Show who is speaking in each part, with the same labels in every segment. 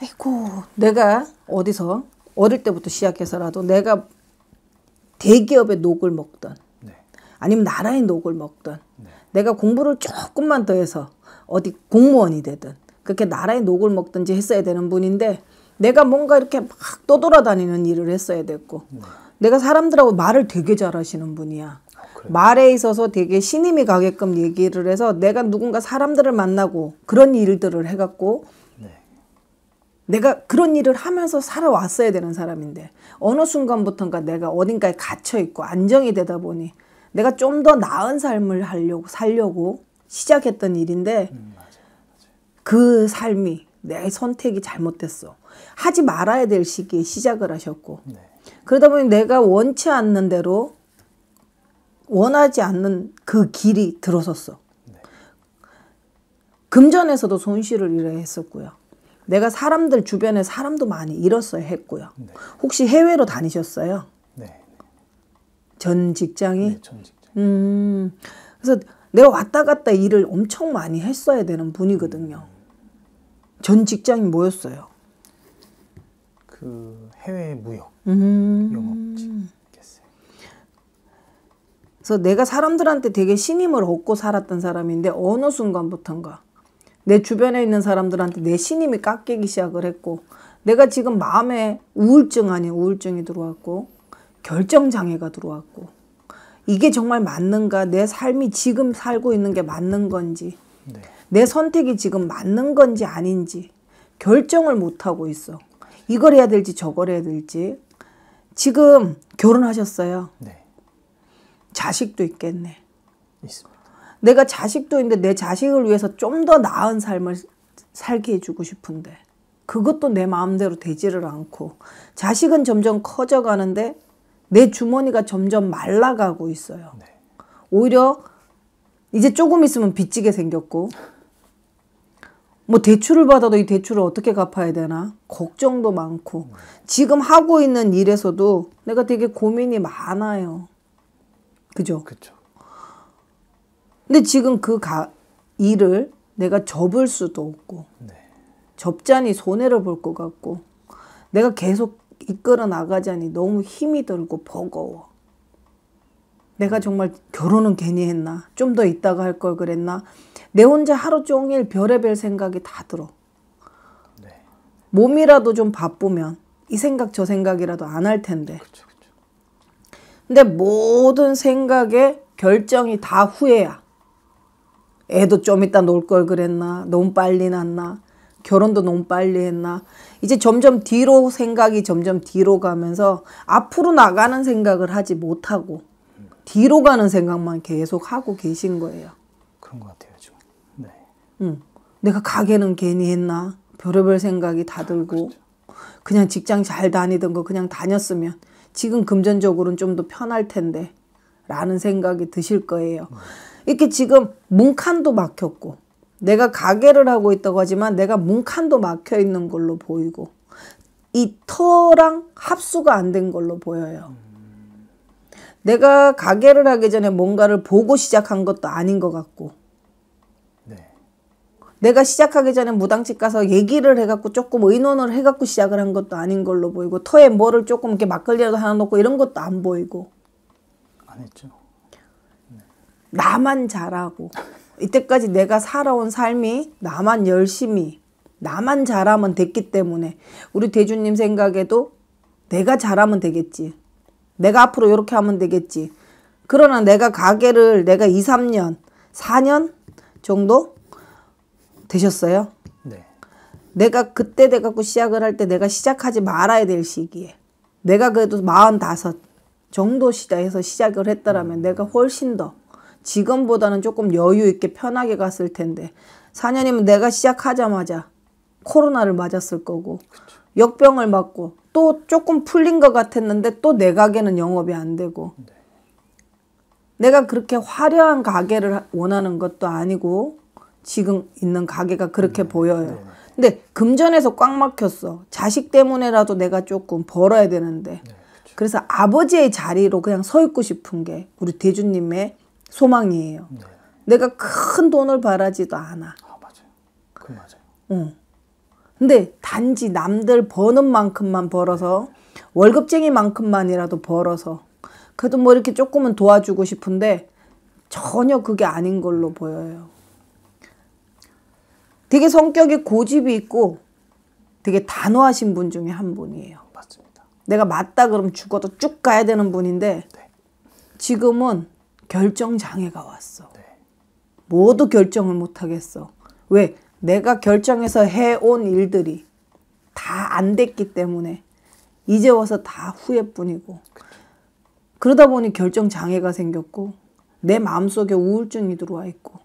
Speaker 1: 아이고 내가 어디서 어릴 때부터 시작해서라도 내가 대기업의 녹을 먹던 네. 아니면 나라의 녹을 먹던 네. 내가 공부를 조금만 더 해서 어디 공무원이 되든 그렇게 나라의 녹을 먹든지 했어야 되는 분인데 내가 뭔가 이렇게 막 떠돌아다니는 일을 했어야 됐고 네. 내가 사람들하고 말을 되게 잘하시는 분이야. 아, 말에 있어서 되게 신임이 가게끔 얘기를 해서 내가 누군가 사람들을 만나고 그런 일들을 해갖고 내가 그런 일을 하면서 살아왔어야 되는 사람인데 어느 순간부턴가 내가 어딘가에 갇혀 있고 안정이 되다 보니 내가 좀 더 나은 삶을 하려고 살려고 시작했던 일인데 음, 그 삶이 내 선택이 잘못됐어. 하지 말아야 될 시기에 시작을 하셨고 네. 그러다 보니 내가 원치 않는 대로 원하지 않는 그 길이 들어섰어. 네. 금전에서도 손실을 일어했었고요. 내가 사람들 주변에 사람도 많이 잃었어야 했고요. 네. 혹시 해외로 다니셨어요? 네. 전 직장이? 네, 전 직장. 음. 그래서 내가 왔다 갔다 일을 엄청 많이 했어야 되는 분이거든요. 전 직장이 뭐였어요? 그 해외 무역 음. 영업직이겠어요. 그래서 내가 사람들한테 되게 신임을 얻고 살았던 사람인데 어느 순간부터인가 내 주변에 있는 사람들한테 내 신임이 깎이기 시작을 했고 내가 지금 마음에 우울증 아닌 우울증이 들어왔고 결정장애가 들어왔고 이게 정말 맞는가 내 삶이 지금 살고 있는 게 맞는 건지 네. 내 선택이 지금 맞는 건지 아닌지 결정을 못하고 있어 이걸 해야 될지 저걸 해야 될지 지금 결혼하셨어요 네. 자식도 있겠네 있습니다. 내가 자식도 있는데 내 자식을 위해서 좀 더 나은 삶을 살게 해주고 싶은데 그것도 내 마음대로 되지를 않고 자식은 점점 커져가는데 내 주머니가 점점 말라가고 있어요. 네. 오히려 이제 조금 있으면 빚지게 생겼고 뭐 대출을 받아도 이 대출을 어떻게 갚아야 되나 걱정도 많고 지금 하고 있는 일에서도 내가 되게 고민이 많아요. 그죠? 그쵸. 근데 지금 그 가, 일을 내가 접을 수도 없고 네. 접자니 손해를 볼 것 같고 내가 계속 이끌어 나가자니 너무 힘이 들고 버거워. 내가 음. 정말 결혼은 괜히 했나? 좀 더 있다가 할 걸 그랬나? 내 혼자 하루 종일 별의별 생각이 다 들어. 네. 몸이라도 좀 바쁘면 이 생각 저 생각이라도 안 할 텐데. 그쵸, 그쵸. 근데 모든 생각의 결정이 다 후회야. 애도 좀 이따 놀 걸 그랬나? 너무 빨리 났나? 결혼도 너무 빨리 했나? 이제 점점 뒤로 생각이 점점 뒤로 가면서 앞으로 나가는 생각을 하지 못하고 뒤로 가는 생각만 계속 하고 계신 거예요. 그런 것 같아요, 지금. 네. 응. 내가 가게는 괜히 했나? 별의별 생각이 다 들고 그렇죠. 그냥 직장 잘 다니던 거 그냥 다녔으면 지금 금전적으로는 좀 더 편할 텐데 라는 생각이 드실 거예요. 음. 이렇게 지금 문칸도 막혔고 내가 가게를 하고 있다고 하지만 내가 문칸도 막혀 있는 걸로 보이고 이 터랑 합수가 안 된 걸로 보여요. 내가 가게를 하기 전에 뭔가를 보고 시작한 것도 아닌 것 같고 네. 내가 시작하기 전에 무당집 가서 얘기를 해갖고 조금 의논을 해갖고 시작을 한 것도 아닌 걸로 보이고 터에 뭐를 조금 이렇게 막걸리라도 하나 놓고 이런 것도 안 보이고 안 했죠. 나만 잘하고 이때까지 내가 살아온 삶이 나만 열심히 나만 잘하면 됐기 때문에 우리 대주님 생각에도 내가 잘하면 되겠지. 내가 앞으로 이렇게 하면 되겠지. 그러나 내가 가게를 내가 2, 3년, 4년 정도 되셨어요. 네. 내가 그때 돼갖고 시작을 할 때 내가 시작하지 말아야 될 시기에 내가 그래도 45 정도 시작해서 시작을 했더라면 음. 내가 훨씬 더 지금보다는 조금 여유 있게 편하게 갔을 텐데 4년이면 내가 시작하자마자 코로나를 맞았을 거고 그쵸. 역병을 맞고 또 조금 풀린 것 같았는데 또 내 가게는 영업이 안 되고 네. 내가 그렇게 화려한 가게를 원하는 것도 아니고 지금 있는 가게가 그렇게 네. 보여요. 네. 근데 금전에서 꽉 막혔어. 자식 때문에라도 내가 조금 벌어야 되는데. 네, 그래서 아버지의 자리로 그냥 서 있고 싶은 게 우리 대주님의 소망이에요. 네. 내가 큰 돈을 바라지도 않아. 아 맞아요. 그 맞아요. 응. 근데 단지 남들 버는 만큼만 벌어서 월급쟁이만큼만이라도 벌어서 그래도 뭐 이렇게 조금은 도와주고 싶은데 전혀 그게 아닌 걸로 보여요. 되게 성격이 고집이 있고 되게 단호하신 분 중에 한 분이에요. 맞습니다. 내가 맞다 그럼 죽어도 쭉 가야 되는 분인데 네. 지금은 결정 장애가 왔어. 모두 네. 결정을 못 하겠어. 왜? 내가 결정해서 해온 일들이 다 안 됐기 때문에 이제 와서 다 후회뿐이고 그러다 보니 결정 장애가 생겼고 내 마음속에 우울증이 들어와 있고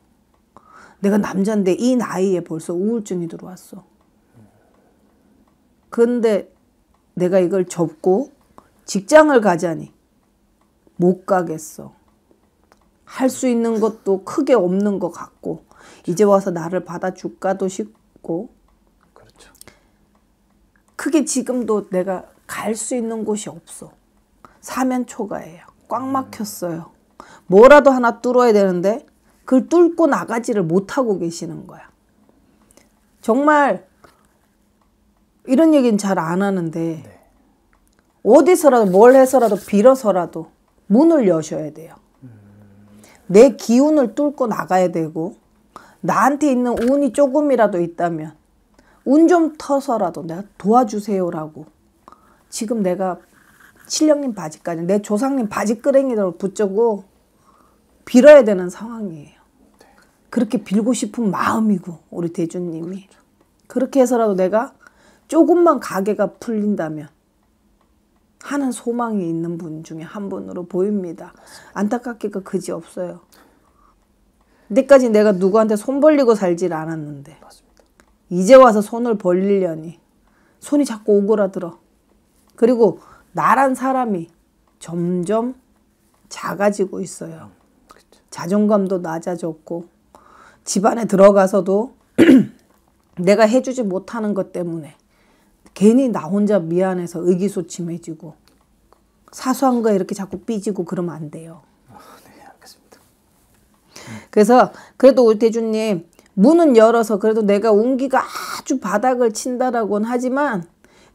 Speaker 1: 내가 남자인데 이 나이에 벌써 우울증이 들어왔어. 근데 내가 이걸 접고 직장을 가자니 못 가겠어. 할수 있는 것도 크게 없는 것 같고 그렇죠. 이제 와서 나를 받아줄까도 싶고 그렇죠. 크게 지금도 내가 갈 수 있는 곳이 없어 사면 초과예요 꽉 음. 막혔어요 뭐라도 하나 뚫어야 되는데 그걸 뚫고 나가지를 못하고 계시는 거야 정말 이런 얘기는 잘 안 하는데 네. 어디서라도 뭘 해서라도 빌어서라도 문을 여셔야 돼요. 내 기운을 뚫고 나가야 되고 나한테 있는 운이 조금이라도 있다면 운 좀 터서라도 내가 도와주세요라고 지금 내가 칠령님 바지까지 내 조상님 바지 끄랭이로 붙잡고 빌어야 되는 상황이에요. 그렇게 빌고 싶은 마음이고 우리 대주님이 그렇게 해서라도 내가 조금만 가게가 풀린다면 하는 소망이 있는 분 중에 한 분으로 보입니다. 안타깝게도 그지 없어요. 그때까지 내가 누구한테 손 벌리고 살질 않았는데 맞습니다. 이제 와서 손을 벌리려니 손이 자꾸 오그라들어. 그리고 나란 사람이 점점 작아지고 있어요. 음, 그렇죠. 자존감도 낮아졌고 집안에 들어가서도 내가 해주지 못하는 것 때문에 괜히 나 혼자 미안해서 의기소침해지고 사소한 거에 이렇게 자꾸 삐지고 그러면 안 돼요. 아, 네, 알겠습니다. 그래서 그래도 우리 대주님 문은 열어서 그래도 내가 운기가 아주 바닥을 친다라고는 하지만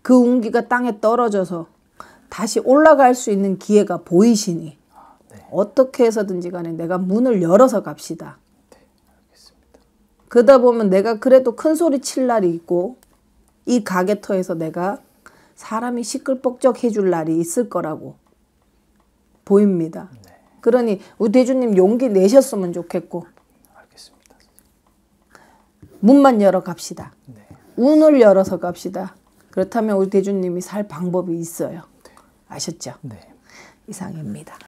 Speaker 1: 그 운기가 땅에 떨어져서 다시 올라갈 수 있는 기회가 보이시니 아, 네. 어떻게 해서든지 간에 내가 문을 열어서 갑시다. 네, 알겠습니다. 그러다 보면 내가 그래도 큰 소리 칠 날이 있고 이 가게터에서 내가 사람이 시끌벅적해 줄 날이 있을 거라고 보입니다. 네. 그러니 우리 대주님 용기 내셨으면 좋겠고. 알겠습니다. 문만 열어 갑시다. 네. 운을 열어서 갑시다. 그렇다면 우리 대주님이 살 방법이 있어요. 네. 아셨죠? 네. 이상입니다.